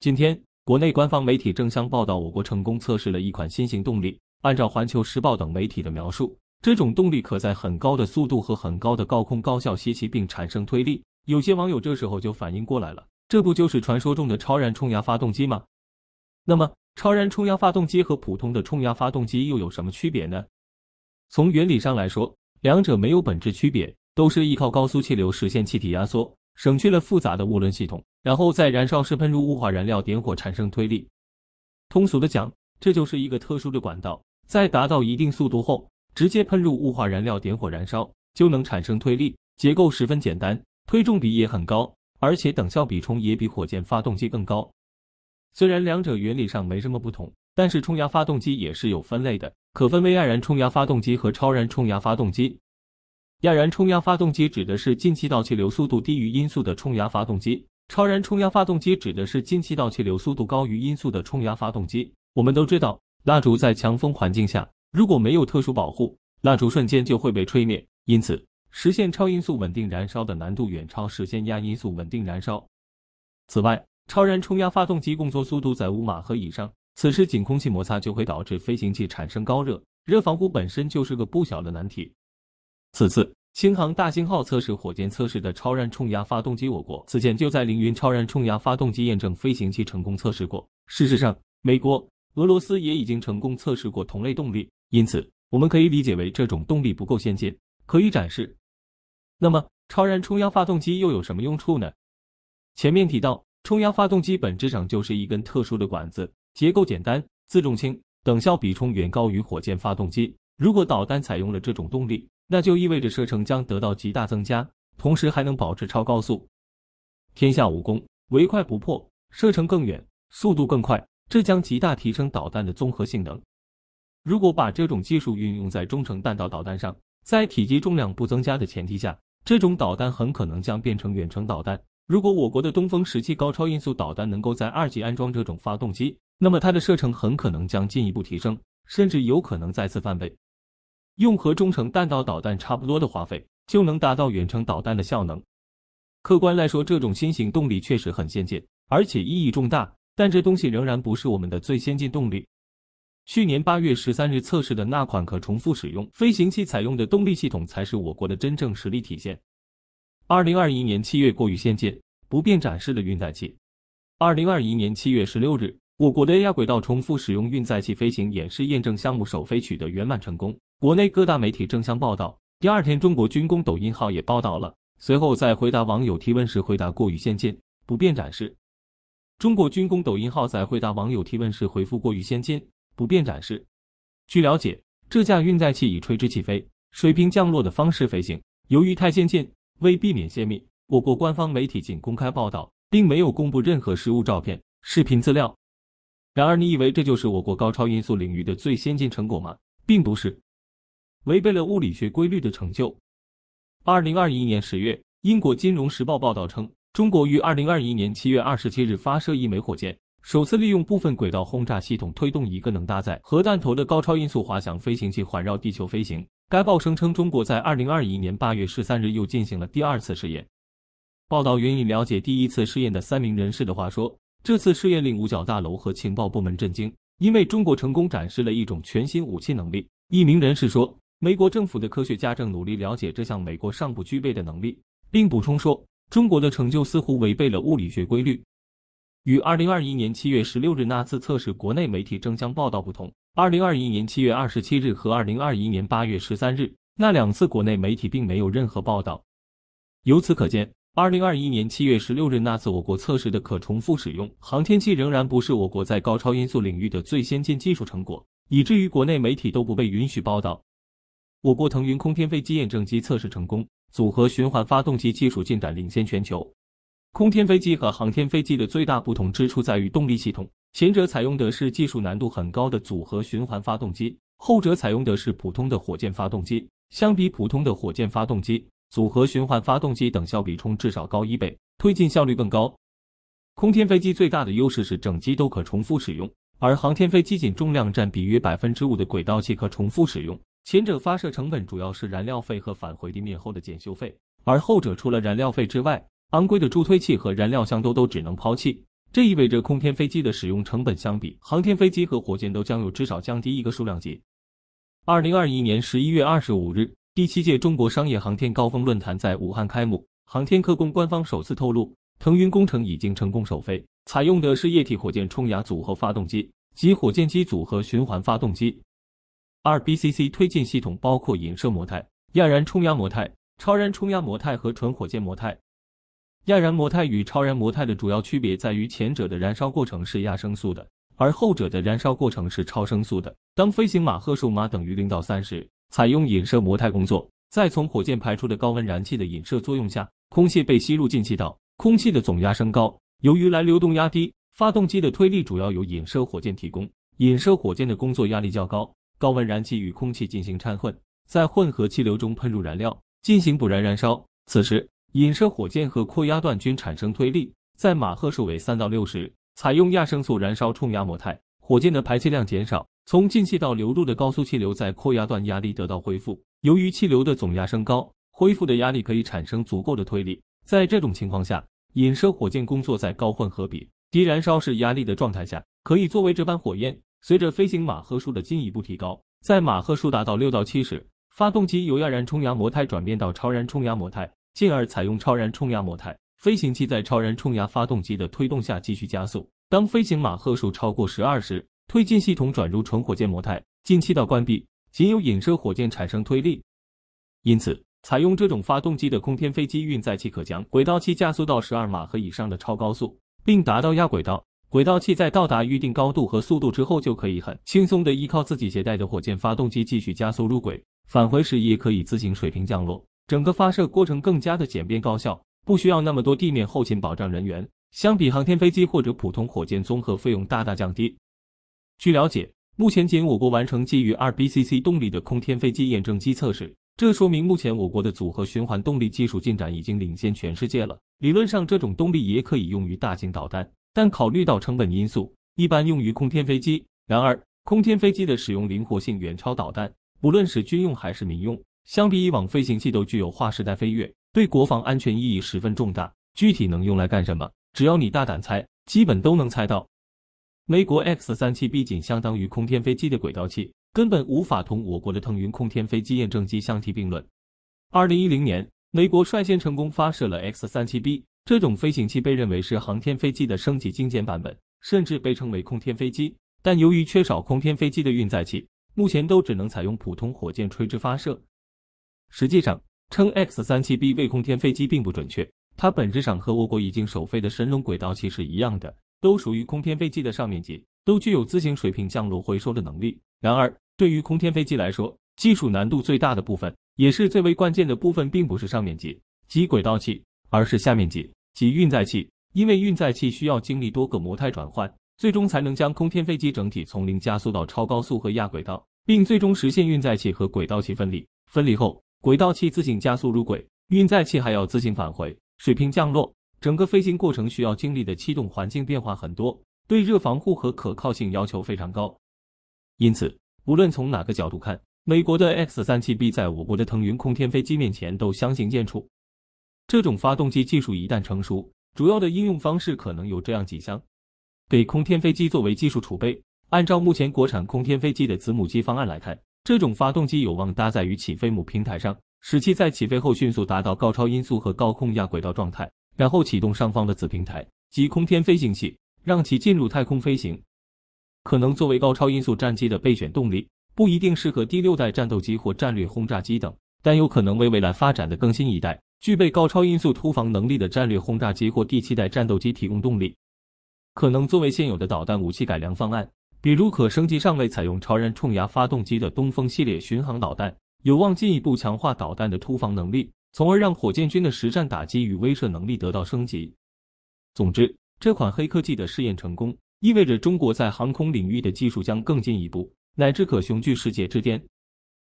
今天，国内官方媒体争相报道我国成功测试了一款新型动力。按照《环球时报》等媒体的描述，这种动力可在很高的速度和很高的高空高效吸气并产生推力。有些网友这时候就反应过来了，这不就是传说中的超燃冲压发动机吗？那么，超燃冲压发动机和普通的冲压发动机又有什么区别呢？从原理上来说，两者没有本质区别，都是依靠高速气流实现气体压缩，省去了复杂的涡轮系统。然后在燃烧室喷入雾化燃料，点火产生推力。通俗的讲，这就是一个特殊的管道，在达到一定速度后，直接喷入雾化燃料，点火燃烧就能产生推力。结构十分简单，推重比也很高，而且等效比冲也比火箭发动机更高。虽然两者原理上没什么不同，但是冲压发动机也是有分类的，可分为亚燃冲压发动机和超燃冲压发动机。亚燃冲压发动机指的是进气道气流速度低于音速的冲压发动机。超燃冲压发动机指的是进气道气流速度高于音速的冲压发动机。我们都知道，蜡烛在强风环境下，如果没有特殊保护，蜡烛瞬间就会被吹灭。因此，实现超音速稳定燃烧的难度远超实现亚音速稳定燃烧。此外，超燃冲压发动机工作速度在五马赫以上，此时仅空气摩擦就会导致飞行器产生高热，热防护本身就是个不小的难题。此次。新航大星号测试火箭测试的超燃冲压发动机，我国此前就在凌云超燃冲压发动机验证飞行器成功测试过。事实上，美国、俄罗斯也已经成功测试过同类动力，因此我们可以理解为这种动力不够先进，可以展示。那么，超燃冲压发动机又有什么用处呢？前面提到，冲压发动机本质上就是一根特殊的管子，结构简单，自重轻，等效比冲远高于火箭发动机。如果导弹采用了这种动力，那就意味着射程将得到极大增加，同时还能保持超高速。天下武功，唯快不破，射程更远，速度更快，这将极大提升导弹的综合性能。如果把这种技术运用在中程弹道导弹上，在体积重量不增加的前提下，这种导弹很可能将变成远程导弹。如果我国的东风十七高超音速导弹能够在二级安装这种发动机，那么它的射程很可能将进一步提升，甚至有可能再次翻倍。用和中程弹道导弹差不多的花费，就能达到远程导弹的效能。客观来说，这种新型动力确实很先进，而且意义重大。但这东西仍然不是我们的最先进动力。去年八月十三日测试的那款可重复使用飞行器采用的动力系统，才是我国的真正实力体现。二零二一年七月过于先进，不便展示的运载器。二零二一年七月十六日，我国的亚轨道重复使用运载器飞行演示验证项目首飞取得圆满成功。国内各大媒体争相报道，第二天中国军工抖音号也报道了。随后在回答网友提问时，回答过于先进，不便展示。中国军工抖音号在回答网友提问时，回复过于先进，不便展示。据了解，这架运载器以垂直起飞、水平降落的方式飞行。由于太先进，为避免泄密，我国官方媒体仅公开报道，并没有公布任何实物照片、视频资料。然而，你以为这就是我国高超音速领域的最先进成果吗？并不是。违背了物理学规律的成就。二零二一年十月，英国《金融时报》报道称，中国于二零二一年七月二十七日发射一枚火箭，首次利用部分轨道轰炸系统推动一个能搭载核弹头的高超音速滑翔飞行器环绕地球飞行。该报声称，中国在二零二一年八月十三日又进行了第二次试验。报道援引了解第一次试验的三名人士的话说，这次试验令五角大楼和情报部门震惊，因为中国成功展示了一种全新武器能力。一名人士说。美国政府的科学家正努力了解这项美国尚不具备的能力，并补充说，中国的成就似乎违背了物理学规律。与二零二一年七月十六日那次测试，国内媒体争相报道不同，二零二一年七月二十七日和二零二一年八月十三日那两次，国内媒体并没有任何报道。由此可见，二零二一年七月十六日那次我国测试的可重复使用航天器仍然不是我国在高超音速领域的最先进技术成果，以至于国内媒体都不被允许报道。我国腾云空天飞机验证机测试成功，组合循环发动机技术进展领先全球。空天飞机和航天飞机的最大不同之处在于动力系统，前者采用的是技术难度很高的组合循环发动机，后者采用的是普通的火箭发动机。相比普通的火箭发动机，组合循环发动机等效比冲至少高一倍，推进效率更高。空天飞机最大的优势是整机都可重复使用，而航天飞机仅重量占比约百分之五的轨道器可重复使用。前者发射成本主要是燃料费和返回地面后的检修费，而后者除了燃料费之外，昂贵的助推器和燃料箱都都只能抛弃。这意味着空天飞机的使用成本相比航天飞机和火箭都将有至少降低一个数量级。二零二一年十一月二十五日，第七届中国商业航天高峰论坛在武汉开幕，航天科工官方首次透露，腾云工程已经成功首飞，采用的是液体火箭冲压组合发动机及火箭机组合循环发动机。二 BCC 推进系统包括引射模态、亚燃冲压模态、超燃冲压模态和纯火箭模态。亚燃模态与超燃模态的主要区别在于前者的燃烧过程是亚声速的，而后者的燃烧过程是超声速的。当飞行马赫数马等于零到三时，采用引射模态工作，在从火箭排出的高温燃气的引射作用下，空气被吸入进气道，空气的总压升高。由于来流动压低，发动机的推力主要由引射火箭提供。引射火箭的工作压力较高。高温燃气与空气进行掺混，在混合气流中喷入燃料进行补燃燃烧。此时，引射火箭和扩压段均产生推力。在马赫数为三到六时，采用亚声速燃烧冲压模态，火箭的排气量减少。从进气道流入的高速气流在扩压段压力得到恢复。由于气流的总压升高，恢复的压力可以产生足够的推力。在这种情况下，引射火箭工作在高混合比、低燃烧式压力的状态下，可以作为这班火焰。随着飞行马赫数的进一步提高，在马赫数达到六到七时，发动机由亚燃冲压模态转变到超燃冲压模态，进而采用超燃冲压模态，飞行器在超燃冲压发动机的推动下继续加速。当飞行马赫数超过十二时，推进系统转入纯火箭模态，进气道关闭，仅有引射火箭产生推力。因此，采用这种发动机的空天飞机运载器可将轨道器加速到十二马赫以上的超高速，并达到亚轨道。轨道器在到达预定高度和速度之后，就可以很轻松地依靠自己携带的火箭发动机继续加速入轨。返回时也可以自行水平降落。整个发射过程更加的简便高效，不需要那么多地面后勤保障人员。相比航天飞机或者普通火箭，综合费用大大降低。据了解，目前仅我国完成基于 RBCC 动力的空天飞机验证机测试，这说明目前我国的组合循环动力技术进展已经领先全世界了。理论上，这种动力也可以用于大型导弹。但考虑到成本因素，一般用于空天飞机。然而，空天飞机的使用灵活性远超导弹，不论是军用还是民用，相比以往飞行器都具有划时代飞跃，对国防安全意义十分重大。具体能用来干什么？只要你大胆猜，基本都能猜到。美国 X 三七 B 仅相当于空天飞机的轨道器，根本无法同我国的腾云空天飞机验证机相提并论。二零一零年，美国率先成功发射了 X 三七 B。这种飞行器被认为是航天飞机的升级精简版本，甚至被称为空天飞机。但由于缺少空天飞机的运载器，目前都只能采用普通火箭垂直发射。实际上，称 X 三七 B 为空天飞机并不准确，它本质上和我国已经首飞的神龙轨道器是一样的，都属于空天飞机的上面级，都具有自行水平降落回收的能力。然而，对于空天飞机来说，技术难度最大的部分，也是最为关键的部分，并不是上面级及轨道器。而是下面几，即运载器，因为运载器需要经历多个模态转换，最终才能将空天飞机整体从零加速到超高速和亚轨道，并最终实现运载器和轨道器分离。分离后，轨道器自行加速入轨，运载器还要自行返回水平降落。整个飞行过程需要经历的气动环境变化很多，对热防护和可靠性要求非常高。因此，无论从哪个角度看，美国的 X 三七 B 在我国的腾云空天飞机面前都相形见绌。这种发动机技术一旦成熟，主要的应用方式可能有这样几项：给空天飞机作为技术储备。按照目前国产空天飞机的子母机方案来看，这种发动机有望搭载于起飞母平台上，使其在起飞后迅速达到高超音速和高空亚轨道状态，然后启动上方的子平台及空天飞行器，让其进入太空飞行。可能作为高超音速战机的备选动力，不一定适合第六代战斗机或战略轰炸机等，但有可能为未来发展的更新一代。具备高超音速突防能力的战略轰炸机或第七代战斗机提供动力，可能作为现有的导弹武器改良方案，比如可升级尚未采用超燃冲压发动机的东风系列巡航导弹，有望进一步强化导弹的突防能力，从而让火箭军的实战打击与威慑能力得到升级。总之，这款黑科技的试验成功，意味着中国在航空领域的技术将更进一步，乃至可雄踞世界之巅。